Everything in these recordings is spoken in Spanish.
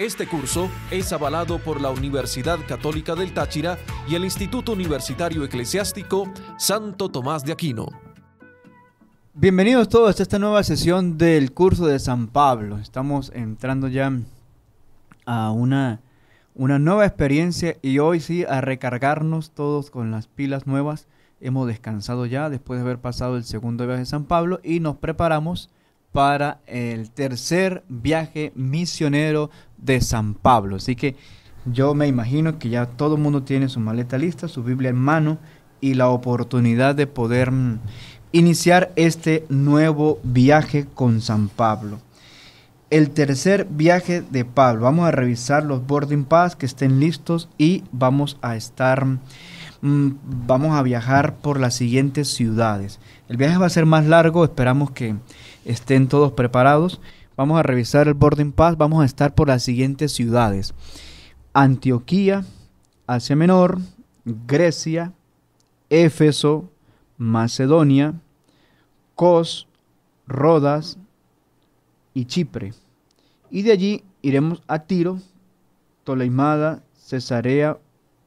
este curso es avalado por la Universidad Católica del Táchira y el Instituto Universitario Eclesiástico Santo Tomás de Aquino. Bienvenidos todos a esta nueva sesión del curso de San Pablo. Estamos entrando ya a una, una nueva experiencia y hoy sí a recargarnos todos con las pilas nuevas. Hemos descansado ya después de haber pasado el segundo viaje de San Pablo y nos preparamos para el tercer viaje misionero de San Pablo. Así que yo me imagino que ya todo el mundo tiene su maleta lista, su Biblia en mano y la oportunidad de poder mm, iniciar este nuevo viaje con San Pablo. El tercer viaje de Pablo. Vamos a revisar los boarding pass que estén listos y vamos a estar mm, vamos a viajar por las siguientes ciudades. El viaje va a ser más largo, esperamos que estén todos preparados. Vamos a revisar el boarding paz Vamos a estar por las siguientes ciudades. Antioquía, Asia Menor, Grecia, Éfeso, Macedonia, Cos, Rodas y Chipre. Y de allí iremos a Tiro, Toleimada, Cesarea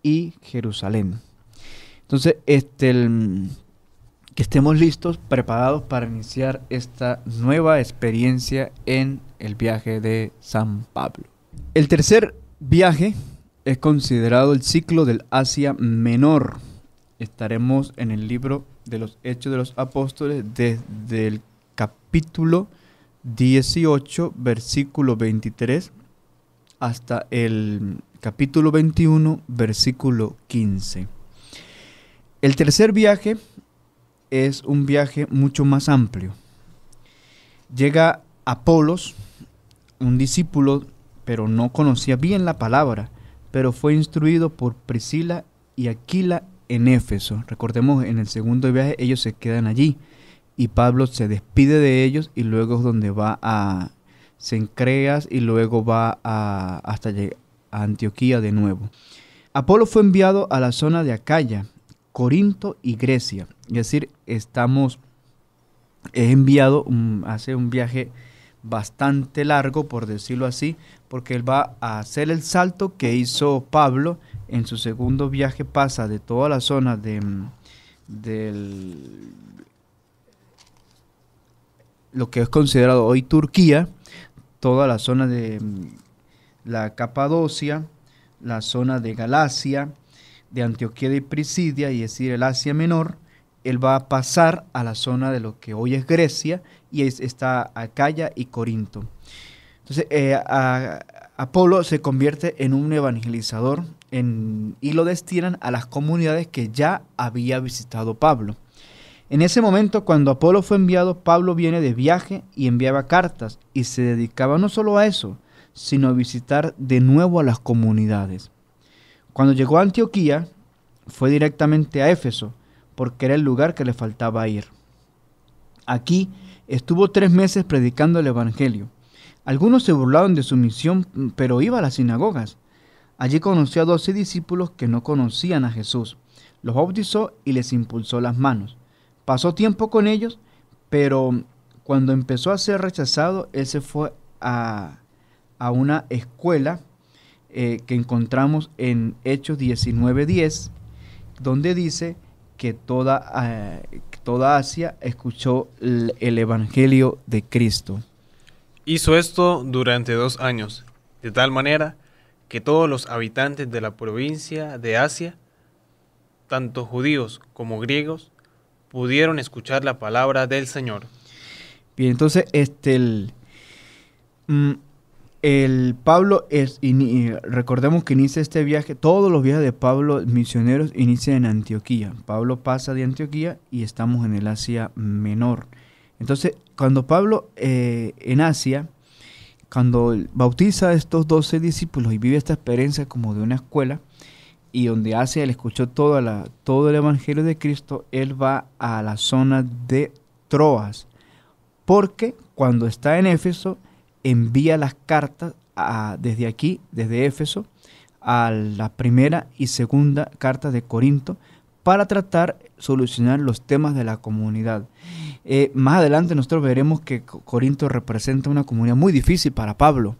y Jerusalén. Entonces, este, el, que estemos listos, preparados para iniciar esta nueva experiencia en el viaje de San Pablo. El tercer viaje es considerado el ciclo del Asia Menor. Estaremos en el libro de los Hechos de los Apóstoles desde el capítulo 18, versículo 23, hasta el capítulo 21, versículo 15. El tercer viaje es un viaje mucho más amplio. Llega Apolos, un discípulo, pero no conocía bien la palabra, pero fue instruido por Priscila y Aquila en Éfeso. Recordemos, en el segundo viaje ellos se quedan allí y Pablo se despide de ellos y luego es donde va a Sencreas, y luego va a, hasta Antioquía de nuevo. Apolo fue enviado a la zona de Acaya Corinto y Grecia. Es decir, estamos, he enviado, hace un viaje bastante largo, por decirlo así, porque él va a hacer el salto que hizo Pablo en su segundo viaje, pasa de toda la zona de, mm, del, lo que es considerado hoy Turquía, toda la zona de mm, la Capadocia, la zona de Galacia, de Antioquía de Prisidia, y es decir, el Asia Menor, él va a pasar a la zona de lo que hoy es Grecia, y es, está Acaya y Corinto. Entonces, eh, Apolo se convierte en un evangelizador y lo destinan a las comunidades que ya había visitado Pablo. En ese momento, cuando Apolo fue enviado, Pablo viene de viaje y enviaba cartas y se dedicaba no solo a eso, sino a visitar de nuevo a las comunidades. Cuando llegó a Antioquía, fue directamente a Éfeso, porque era el lugar que le faltaba ir. Aquí estuvo tres meses predicando el Evangelio. Algunos se burlaron de su misión, pero iba a las sinagogas. Allí conoció a doce discípulos que no conocían a Jesús. Los bautizó y les impulsó las manos. Pasó tiempo con ellos, pero cuando empezó a ser rechazado, él se fue a, a una escuela eh, que encontramos en Hechos 19.10, donde dice que toda, eh, toda Asia escuchó el, Evangelio de Cristo. Hizo esto durante dos años, de tal manera que todos los habitantes de la provincia de Asia, tanto judíos como griegos, pudieron escuchar la palabra del Señor. Bien, entonces, este, el, mm, el Pablo es, recordemos que inicia este viaje, todos los viajes de Pablo misioneros inician en Antioquía. Pablo pasa de Antioquía y estamos en el Asia Menor. Entonces, cuando Pablo eh, en Asia, cuando bautiza a estos doce discípulos y vive esta experiencia como de una escuela, y donde Asia le escuchó toda la, todo el Evangelio de Cristo, él va a la zona de Troas, porque cuando está en Éfeso, envía las cartas desde aquí, desde Éfeso, a la primera y segunda carta de Corinto para tratar solucionar los temas de la comunidad. Eh, más adelante nosotros veremos que Corinto representa una comunidad muy difícil para Pablo.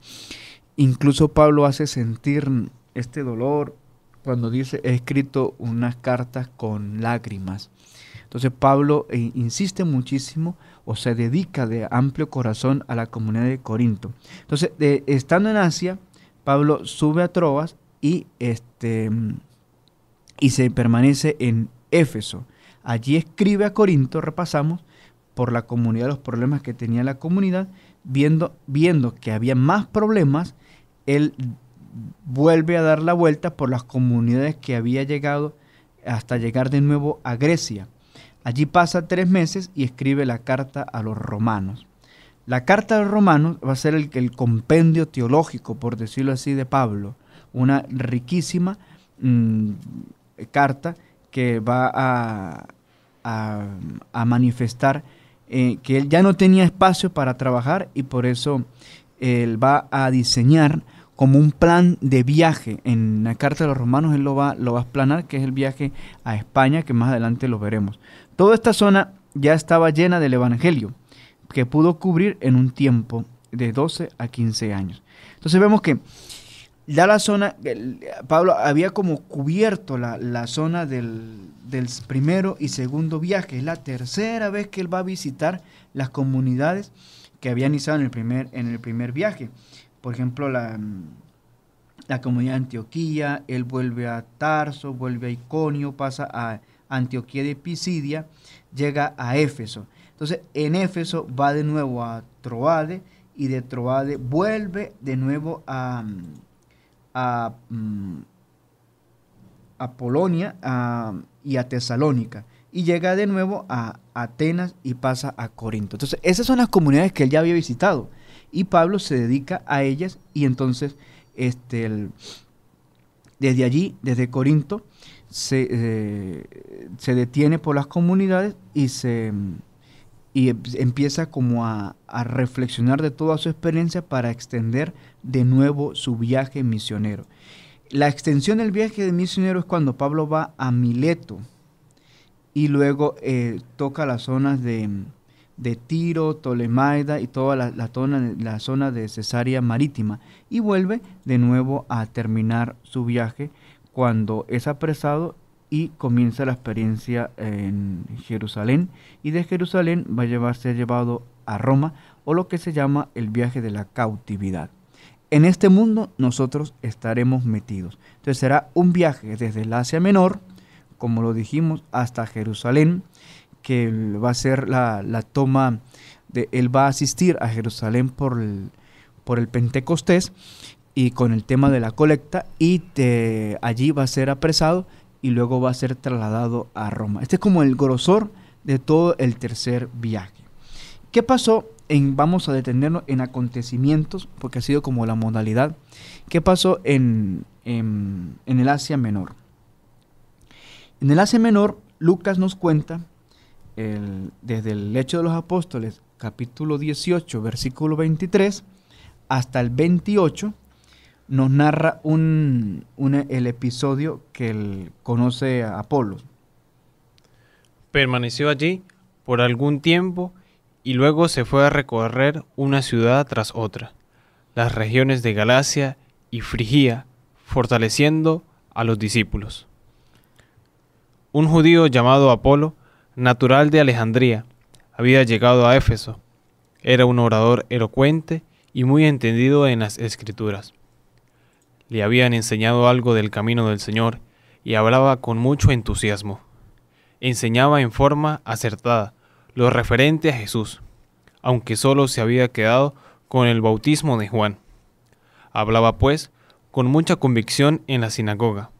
Incluso Pablo hace sentir este dolor cuando dice, he escrito unas cartas con lágrimas. Entonces Pablo eh, insiste muchísimo o se dedica de amplio corazón a la comunidad de Corinto. Entonces, estando en Asia, Pablo sube a Troas y, este, y se permanece en Éfeso. Allí escribe a Corinto, repasamos, por la comunidad, los problemas que tenía la comunidad, viendo que había más problemas, él vuelve a dar la vuelta por las comunidades que había llegado hasta llegar de nuevo a Grecia. Allí pasa tres meses y escribe la carta a los romanos. La carta a los romanos va a ser el, compendio teológico, por decirlo así, de Pablo. Una riquísima mm, carta que va a, manifestar eh, que él ya no tenía espacio para trabajar y por eso él va a diseñar como un plan de viaje. En la carta de los romanos él lo va, lo a planar, que es el viaje a España, que más adelante lo veremos. Toda esta zona ya estaba llena del Evangelio, que pudo cubrir en un tiempo de 12 a 15 años. Entonces vemos que ya la zona, Pablo había como cubierto la, zona del, primero y segundo viaje. Es la tercera vez que él va a visitar las comunidades que habían iniciado en el primer, en el primer viaje. Por ejemplo, la, la comunidad de Antioquía, él vuelve a Tarso, vuelve a Iconio, pasa a Antioquía de Pisidia, llega a Éfeso. Entonces, en Éfeso va de nuevo a Troade y de Troade vuelve de nuevo a, a, mm, Polonia y a Tesalónica. Y llega de nuevo a Atenas y pasa a Corinto. Entonces, esas son las comunidades que él ya había visitado. Y Pablo se dedica a ellas y entonces, este, desde allí, desde Corinto, eh, se, detiene por las comunidades y, se, y empieza como a, reflexionar de toda su experiencia para extender de nuevo su viaje misionero. La extensión del viaje de misionero es cuando Pablo va a Mileto y luego eh, toca las zonas de, de Tiro, Tolemaida y toda la, zona, la, zona, de Cesárea Marítima y vuelve de nuevo a terminar su viaje cuando es apresado y comienza la experiencia en Jerusalén y de Jerusalén va a llevarse llevado a Roma o lo que se llama el viaje de la cautividad. En este mundo nosotros estaremos metidos. Entonces será un viaje desde el Asia Menor, como lo dijimos, hasta Jerusalén, que va a ser la, toma de... Él va a asistir a Jerusalén por el, por el Pentecostés y con el tema de la colecta y allí va a ser apresado y luego va a ser trasladado a Roma. Este es como el grosor de todo el tercer viaje. ¿Qué pasó? En, vamos a detenernos en acontecimientos, porque ha sido como la modalidad. ¿Qué pasó en, en, el Asia Menor? En el Asia Menor, Lucas nos cuenta, desde el hecho de los apóstoles, capítulo 18, versículo 23, hasta el 28, nos narra un, el episodio que conoce a Apolo. Permaneció allí por algún tiempo y luego se fue a recorrer una ciudad tras otra, las regiones de Galacia y Frigia, fortaleciendo a los discípulos. Un judío llamado Apolo, natural de Alejandría, había llegado a Éfeso. Era un orador elocuente y muy entendido en las escrituras le habían enseñado algo del camino del Señor y hablaba con mucho entusiasmo. Enseñaba en forma acertada lo referente a Jesús, aunque solo se había quedado con el bautismo de Juan. Hablaba pues con mucha convicción en la sinagoga.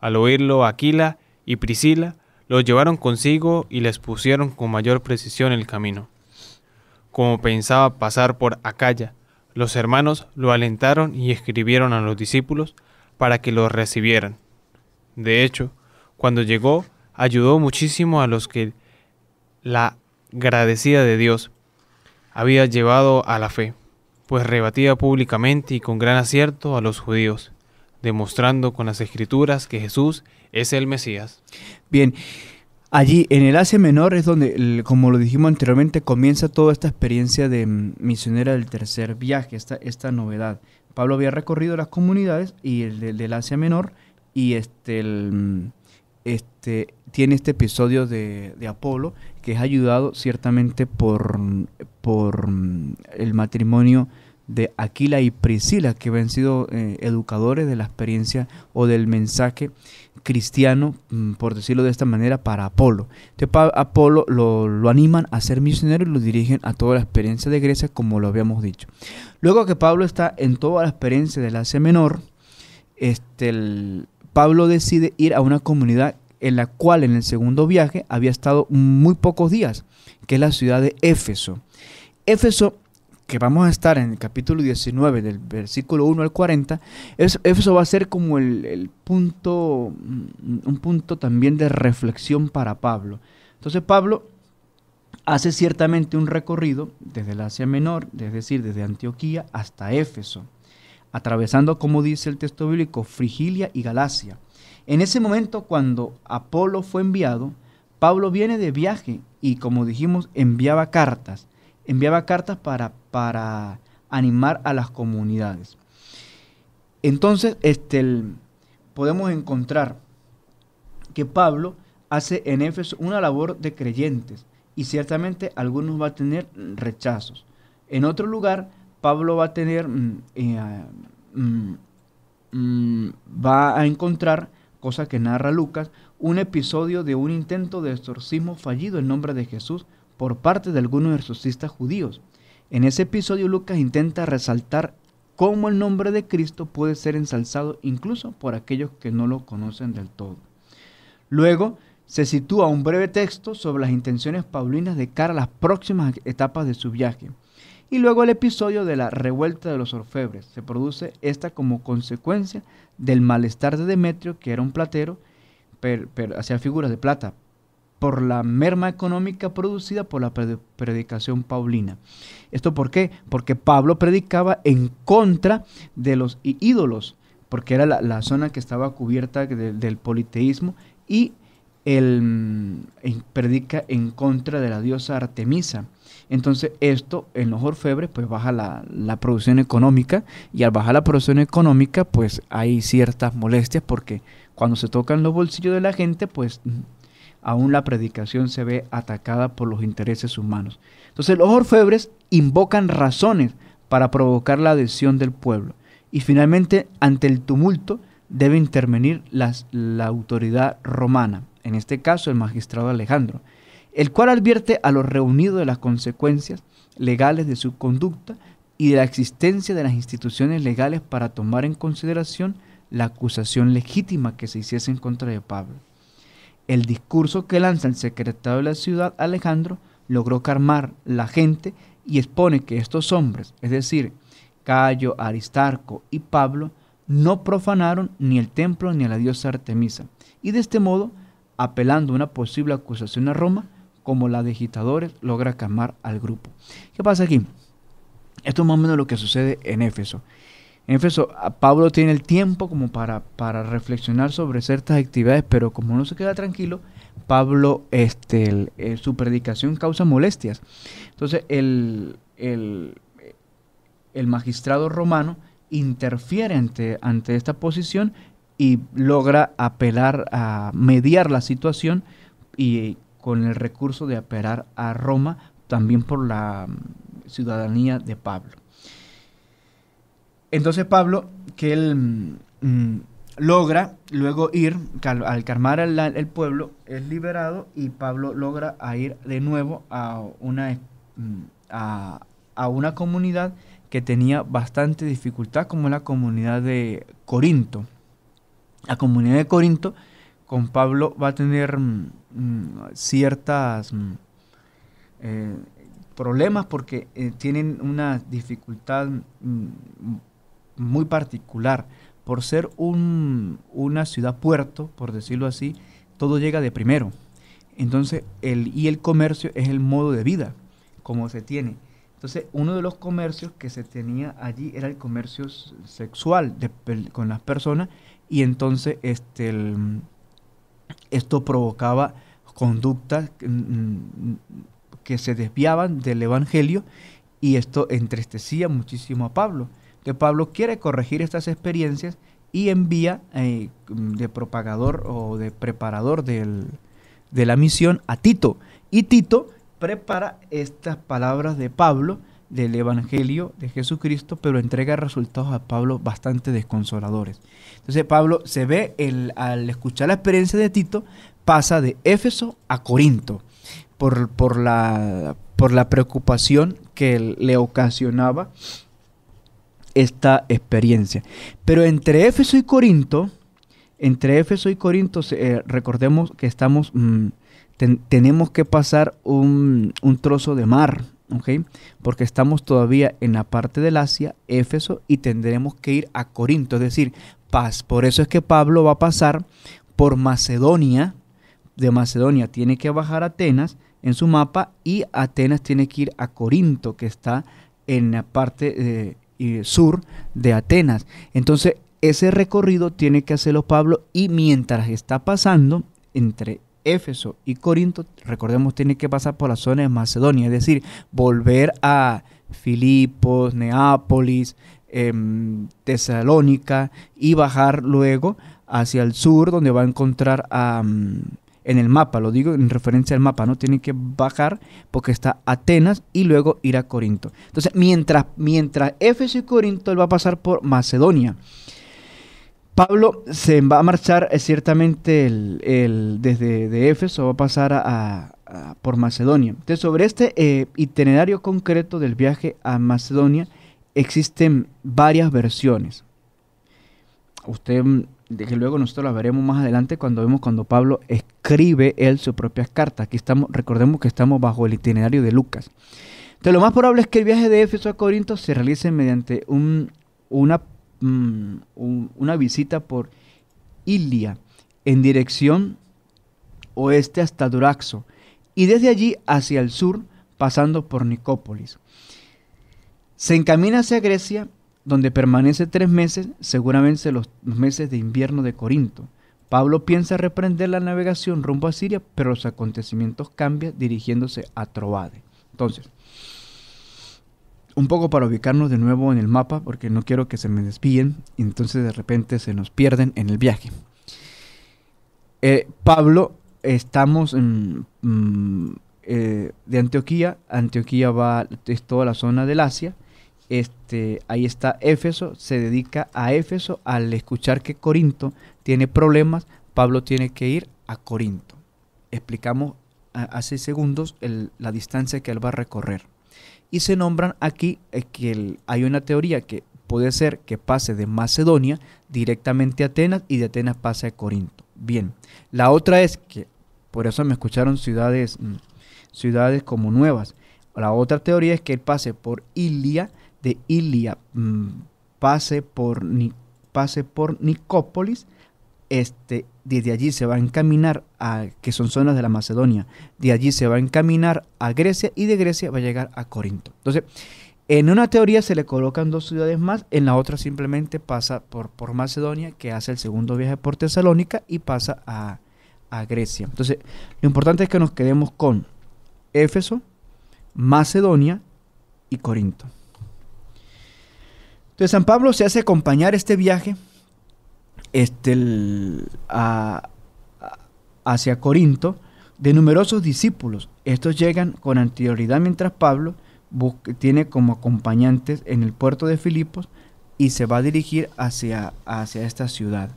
Al oírlo, Aquila y Priscila lo llevaron consigo y les pusieron con mayor precisión el camino. Como pensaba pasar por Acaya, los hermanos lo alentaron y escribieron a los discípulos para que lo recibieran. De hecho, cuando llegó, ayudó muchísimo a los que la agradecida de Dios había llevado a la fe, pues rebatía públicamente y con gran acierto a los judíos, demostrando con las escrituras que Jesús es el Mesías. Bien, Allí, en el Asia Menor, es donde, como lo dijimos anteriormente, comienza toda esta experiencia de mm, misionera del tercer viaje, esta, esta novedad. Pablo había recorrido las comunidades y el del Asia Menor y este, mm, este, tiene este episodio de, de, Apolo que es ayudado ciertamente por, mm, por el matrimonio de Aquila y Priscila, que habían sido eh, educadores de la experiencia o del mensaje cristiano, mm, por decirlo de esta manera, para Apolo. Entonces, Apolo lo, animan a ser misionero y lo dirigen a toda la experiencia de Grecia, como lo habíamos dicho. Luego que Pablo está en toda la experiencia del Asia Menor, este, Pablo decide ir a una comunidad en la cual en el segundo viaje había estado muy pocos días, que es la ciudad de Éfeso. Éfeso que vamos a estar en el capítulo 19, del versículo 1 al 40, eso, va a ser como el, punto, mm, un punto también de reflexión para Pablo. Entonces Pablo hace ciertamente un recorrido desde la Asia Menor, es decir, desde Antioquía hasta Éfeso, atravesando, como dice el texto bíblico, Frigilia y Galacia. En ese momento, cuando Apolo fue enviado, Pablo viene de viaje y, como dijimos, enviaba cartas. Enviaba cartas para para animar a las comunidades. Entonces, este, podemos encontrar que Pablo hace en Éfeso una labor de creyentes y ciertamente algunos va a tener rechazos. En otro lugar, Pablo va a tener, mm, eh, mm, mm, va a encontrar, cosa que narra Lucas, un episodio de un intento de exorcismo fallido en nombre de Jesús por parte de algunos exorcistas judíos. En ese episodio Lucas intenta resaltar cómo el nombre de Cristo puede ser ensalzado incluso por aquellos que no lo conocen del todo. Luego, se sitúa un breve texto sobre las intenciones paulinas de cara a las próximas etapas de su viaje. Y luego el episodio de la revuelta de los orfebres. Se produce esta como consecuencia del malestar de Demetrio, que era un platero, pero, hacía figuras de plata, por la merma económica producida por la predicación paulina. ¿Esto por qué? Porque Pablo predicaba en contra de los ídolos, porque era la, zona que estaba cubierta del politeísmo y él, mm, predica en contra de la diosa Artemisa. Entonces esto en los orfebres pues baja la, la, producción económica y al bajar la producción económica pues hay ciertas molestias porque cuando se tocan los bolsillos de la gente pues aún la predicación se ve atacada por los intereses humanos. Entonces los orfebres invocan razones para provocar la adhesión del pueblo. Y finalmente, ante el tumulto, debe intervenir la autoridad romana, en este caso el magistrado Alejandro, el cual advierte a los reunidos de las consecuencias legales de su conducta y de la existencia de las instituciones legales para tomar en consideración la acusación legítima que se hiciese en contra de Pablo. El discurso que lanza el secretario de la ciudad, Alejandro, logró calmar la gente y expone que estos hombres, es decir, Cayo, Aristarco y Pablo, no profanaron ni el templo ni a la diosa Artemisa, y de este modo, apelando a una posible acusación a Roma, como la de Gitadores, logra calmar al grupo. ¿Qué pasa aquí? Esto es más o menos lo que sucede en Éfeso. En Pablo tiene el tiempo como para, para reflexionar sobre ciertas actividades, pero como no se queda tranquilo, Pablo, este, eh, su predicación causa molestias. Entonces, el, el, magistrado romano interfiere ante, ante esta posición y logra apelar a mediar la situación y con el recurso de apelar a Roma también por la ciudadanía de Pablo. Entonces Pablo, que él mm, mm, logra luego ir, al calmar el, pueblo, es liberado y Pablo logra ir de nuevo a una, mm, a, una comunidad que tenía bastante dificultad, como la comunidad de Corinto. La comunidad de Corinto con Pablo va a tener ciertas eh, problemas porque eh, tienen una dificultad muy particular. Por ser un, una ciudad puerto, por decirlo así, todo llega de primero. Entonces, el, y el comercio es el modo de vida, como se tiene. Entonces, uno de los comercios que se tenía allí era el comercio sexual con las personas y entonces este, esto provocaba conductas mm, mm, que se desviaban del Evangelio y esto entristecía muchísimo a Pablo que Pablo quiere corregir estas experiencias y envía eh, de propagador o de preparador de la misión a Tito. Y Tito prepara estas palabras de Pablo del Evangelio de Jesucristo, pero entrega resultados a Pablo bastante desconsoladores. Entonces Pablo se ve, el, al escuchar la experiencia de Tito, pasa de Éfeso a Corinto por, la, por la preocupación que le ocasionaba esta experiencia. Pero entre Éfeso y Corinto, entre Éfeso y Corinto, eh, recordemos que estamos, mm, tenemos que pasar un, un trozo de mar, Porque estamos todavía en la parte del Asia, Éfeso, y tendremos que ir a Corinto, es decir, paz. Por eso es que Pablo va a pasar por Macedonia, de Macedonia tiene que bajar a Atenas en su mapa y Atenas tiene que ir a Corinto, que está en la parte... de eh, y sur de Atenas. Entonces, ese recorrido tiene que hacerlo Pablo y mientras está pasando entre Éfeso y Corinto, recordemos, tiene que pasar por la zona de Macedonia, es decir, volver a Filipos, Neápolis, em, Tesalónica y bajar luego hacia el sur donde va a encontrar a... Mm, en el mapa, lo digo en referencia al mapa, no tiene que bajar porque está Atenas y luego ir a Corinto. Entonces, mientras, mientras Éfeso y Corinto, él va a pasar por Macedonia. Pablo se va a marchar ciertamente el, desde de Éfeso, va a pasar a, por Macedonia. Entonces, sobre este eh, itinerario concreto del viaje a Macedonia, existen varias versiones. Usted de que luego nosotros la veremos más adelante cuando vemos cuando Pablo escribe él sus propias cartas. Aquí estamos, recordemos que estamos bajo el itinerario de Lucas. Entonces lo más probable es que el viaje de Éfeso a Corinto se realice mediante un, una, mm, una visita por Ilia en dirección oeste hasta Duraxo y desde allí hacia el sur pasando por Nicópolis. Se encamina hacia Grecia donde permanece tres meses, seguramente los meses de invierno de Corinto. Pablo piensa reprender la navegación rumbo a Siria, pero los acontecimientos cambian dirigiéndose a Troade. Entonces, un poco para ubicarnos de nuevo en el mapa, porque no quiero que se me desvíen y entonces de repente se nos pierden en el viaje. Eh, Pablo, estamos en, mm, eh, de Antioquía, Antioquía va, es toda la zona del Asia, este, ahí está Éfeso, se dedica a Éfeso al escuchar que Corinto tiene problemas, Pablo tiene que ir a Corinto. Explicamos hace segundos la distancia que él va a recorrer. Y se nombran aquí eh, que hay una teoría que puede ser que pase de Macedonia directamente a Atenas y de Atenas pase a Corinto. Bien, la otra es que, por eso me escucharon ciudades, mm, ciudades como nuevas. La otra teoría es que él pase por Ilia de Ilia mm, pase por, pase por Nicópolis, este, desde allí se va a encaminar a, que son zonas de la Macedonia, de allí se va a encaminar a Grecia y de Grecia va a llegar a Corinto. Entonces, en una teoría se le colocan dos ciudades más, en la otra simplemente pasa por, por Macedonia, que hace el segundo viaje por Tesalónica y pasa a, a Grecia. Entonces, lo importante es que nos quedemos con Éfeso, Macedonia y Corinto. Entonces San Pablo se hace acompañar este viaje este, hacia Corinto de numerosos discípulos. Estos llegan con anterioridad mientras Pablo tiene como acompañantes en el puerto de Filipos y se va a dirigir hacia, hacia esta ciudad.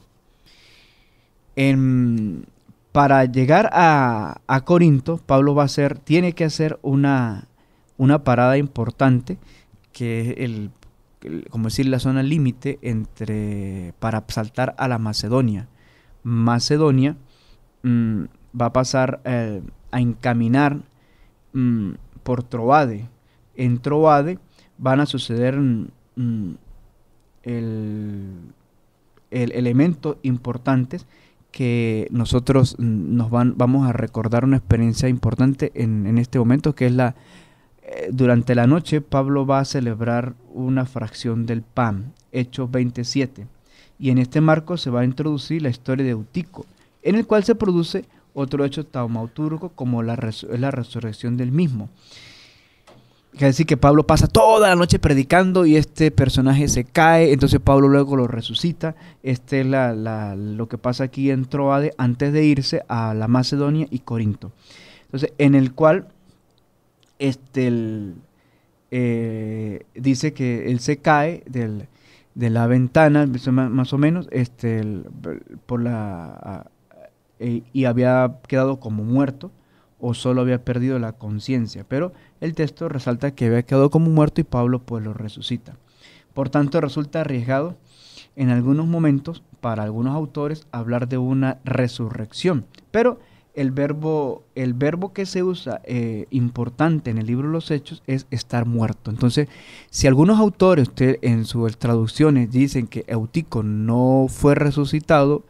para llegar a, a, Corinto, Pablo va a hacer, tiene que hacer una, una parada importante, que es el como decir, la zona límite entre para saltar a la Macedonia. Macedonia mm, va a pasar eh, a encaminar mm, por Troade. En Troade van a suceder mm, el, el elementos importantes que nosotros nos van, vamos a recordar una experiencia importante en este momento, que es la durante la noche Pablo va a celebrar una fracción del pan, Hechos 27, y en este marco se va a introducir la historia de Eutico, en el cual se produce otro hecho taumaturgo como la, la resurrección del mismo. Es decir, que Pablo pasa toda la noche predicando y este personaje se cae, entonces Pablo luego lo resucita. Este es lo que pasa aquí en Troade antes de irse a la Macedonia y Corinto. Entonces, en el cual este, eh, dice que él se cae de la ventana, más o menos, este, por la, e, y había quedado como muerto o solo había perdido la conciencia. Pero el texto resalta que había quedado como muerto y Pablo pues lo resucita. Por tanto, resulta arriesgado en algunos momentos para algunos autores hablar de una resurrección. Pero el verbo, el verbo que se usa eh, importante en el libro de los Hechos es estar muerto. Entonces, si algunos autores en sus traducciones dicen que Eutico no fue resucitado,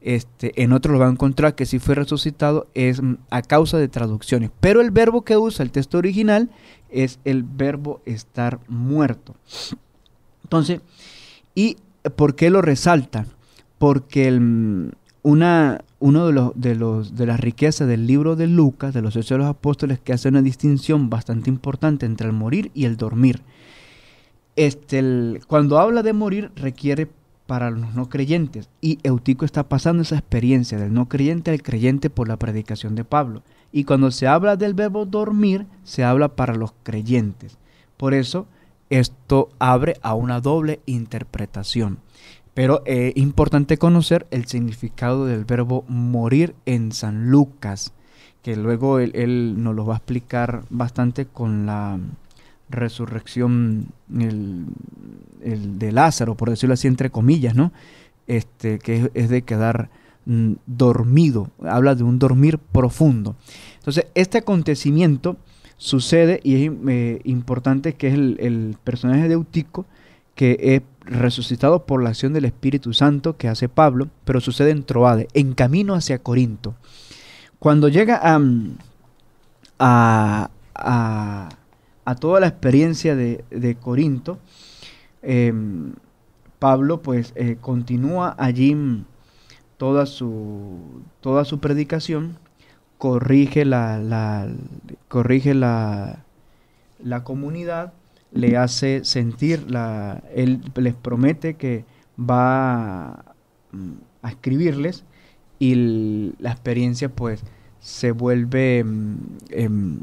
este, en otros lo va a encontrar que si fue resucitado es a causa de traducciones. Pero el verbo que usa el texto original es el verbo estar muerto. Entonces, ¿y por qué lo resalta? Porque el, una uno de los, de los de las riquezas del libro de Lucas, de los Hechos de los Apóstoles, que hace una distinción bastante importante entre el morir y el dormir. Este, cuando habla de morir, requiere para los no creyentes, y Eutico está pasando esa experiencia del no creyente al creyente por la predicación de Pablo. Y cuando se habla del verbo dormir, se habla para los creyentes. Por eso, esto abre a una doble interpretación. Pero es eh, importante conocer el significado del verbo morir en San Lucas, que luego él, nos lo va a explicar bastante con la resurrección el, de Lázaro, por decirlo así, entre comillas, ¿no? Este, que es, de quedar mm, dormido, habla de un dormir profundo. Entonces, este acontecimiento sucede y es eh, importante que es el, el personaje de Eutico, que es resucitado por la acción del Espíritu Santo que hace Pablo, pero sucede en Troade, en camino hacia Corinto. Cuando llega a, a, a, toda la experiencia de, de Corinto, eh, Pablo pues eh, continúa allí mm, toda su, toda su predicación, corrige la, la corrige la, la comunidad le hace sentir, la, él les promete que va mm, a, escribirles y la experiencia pues se vuelve mm, em,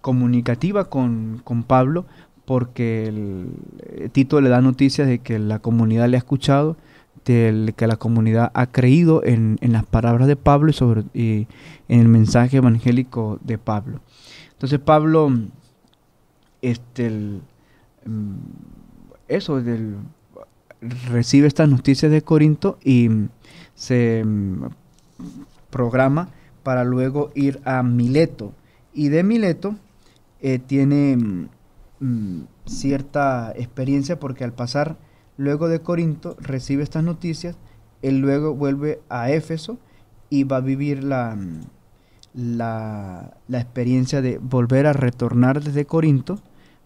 comunicativa con, con, Pablo porque el, eh, Tito le da noticias de que la comunidad le ha escuchado, de que la comunidad ha creído en, en las palabras de Pablo y, sobre, y en el mensaje evangélico de Pablo. Entonces Pablo mm, este, mm, eso, recibe estas noticias de Corinto y mm, se mm, programa para luego ir a Mileto. Y de Mileto eh, tiene cierta experiencia porque al pasar luego de Corinto recibe estas noticias, él luego vuelve a Éfeso y va a vivir la, la experiencia de volver a retornar desde Corinto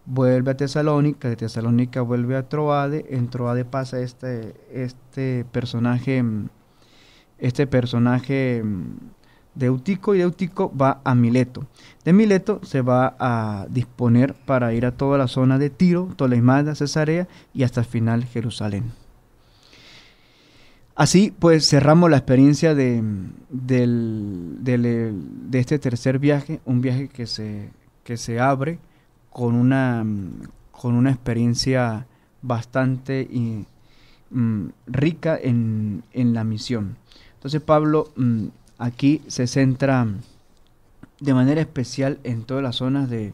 vuelve a Tesalónica, de Tesalónica vuelve a Troade, en Troade pasa este, este personaje, mm, este personaje mm, de Eutico y de Eutico va a Mileto. De Mileto se va a disponer para ir a toda la zona de Tiro, de Cesarea y hasta el final Jerusalén. Así pues cerramos la experiencia de, mm, eh, de este tercer viaje, un viaje que se, que se abre con una, mm, con una experiencia bastante mm, rica en, la misión. Entonces Pablo mm, aquí se centra de manera especial en todas las zonas de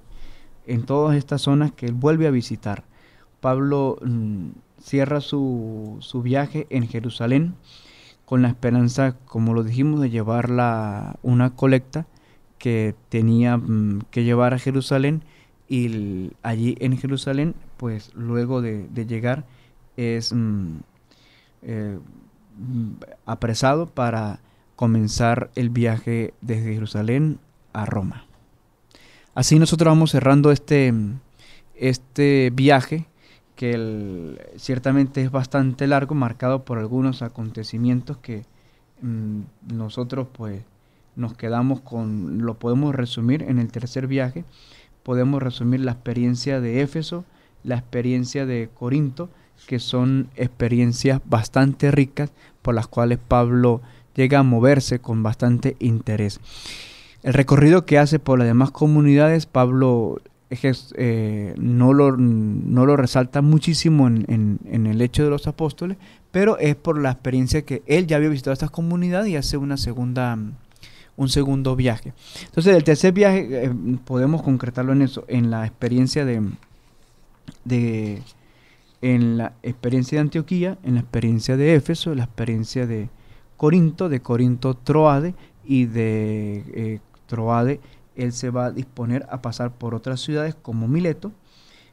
en todas estas zonas que él vuelve a visitar. Pablo cierra su, su, viaje en Jerusalén con la esperanza, como lo dijimos, de llevar la, una colecta que tenía que llevar a Jerusalén y allí en Jerusalén, pues luego de, llegar, es mm, eh, mm, apresado para comenzar el viaje desde Jerusalén a Roma. Así nosotros vamos cerrando este, este viaje que ciertamente es bastante largo, marcado por algunos acontecimientos que mm, nosotros pues nos quedamos con, lo podemos resumir en el tercer viaje, podemos resumir la experiencia de Éfeso, la experiencia de Corinto, que son experiencias bastante ricas por las cuales Pablo llega a moverse con bastante interés. El recorrido que hace por las demás comunidades, Pablo eh, no, lo, no, lo, resalta muchísimo en, en, el hecho de los apóstoles, pero es por la experiencia que él ya había visitado estas comunidades y hace una segunda un segundo viaje. Entonces, el tercer viaje eh, podemos concretarlo en eso, en la experiencia de, de en la experiencia de Antioquía, en la experiencia de Éfeso, en la experiencia de Corinto, de Corinto Troade y de eh, Troade él se va a disponer a pasar por otras ciudades como Mileto,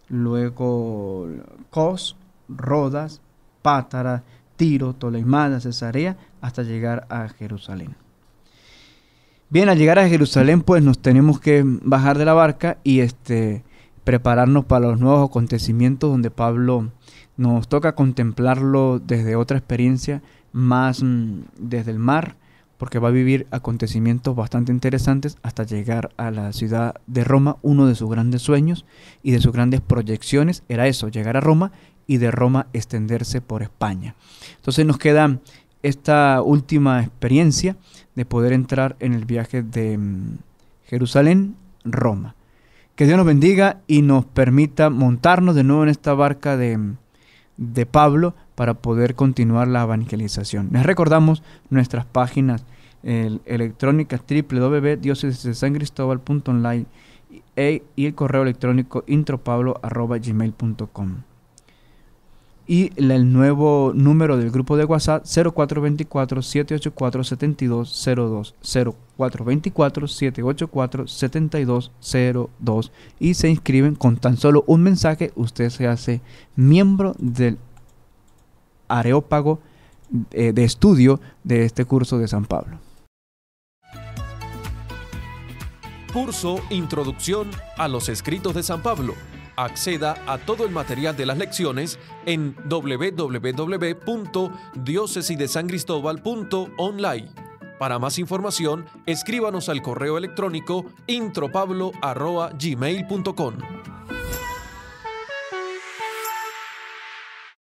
luego Cos, Rodas, Pátara, Tiro, Tolemada, Cesarea, hasta llegar a Jerusalén. Bien, al llegar a Jerusalén, pues nos tenemos que bajar de la barca y este prepararnos para los nuevos acontecimientos donde Pablo nos toca contemplarlo desde otra experiencia, más mm, desde el mar, porque va a vivir acontecimientos bastante interesantes hasta llegar a la ciudad de Roma. Uno de sus grandes sueños y de sus grandes proyecciones era eso, llegar a Roma y de Roma extenderse por España. Entonces nos queda esta última experiencia de poder entrar en el viaje de mm, Jerusalén, Roma. Que Dios nos bendiga y nos permita montarnos de nuevo en esta barca de, mm, Pablo para poder continuar la evangelización. Les recordamos nuestras páginas san electrónicas punto y, e, y el correo electrónico intropablo.gmail.com y el nuevo número del grupo de WhatsApp 0424-784-7202, 0424-784-7202 y se inscriben con tan solo un mensaje, usted se hace miembro del areópago eh, de estudio de este curso de San Pablo. Curso Introducción a los Escritos de San Pablo Acceda a todo el material de las lecciones en www.diocesidesangristobal.online. Para más información, escríbanos al correo electrónico intropablo.gmail.com.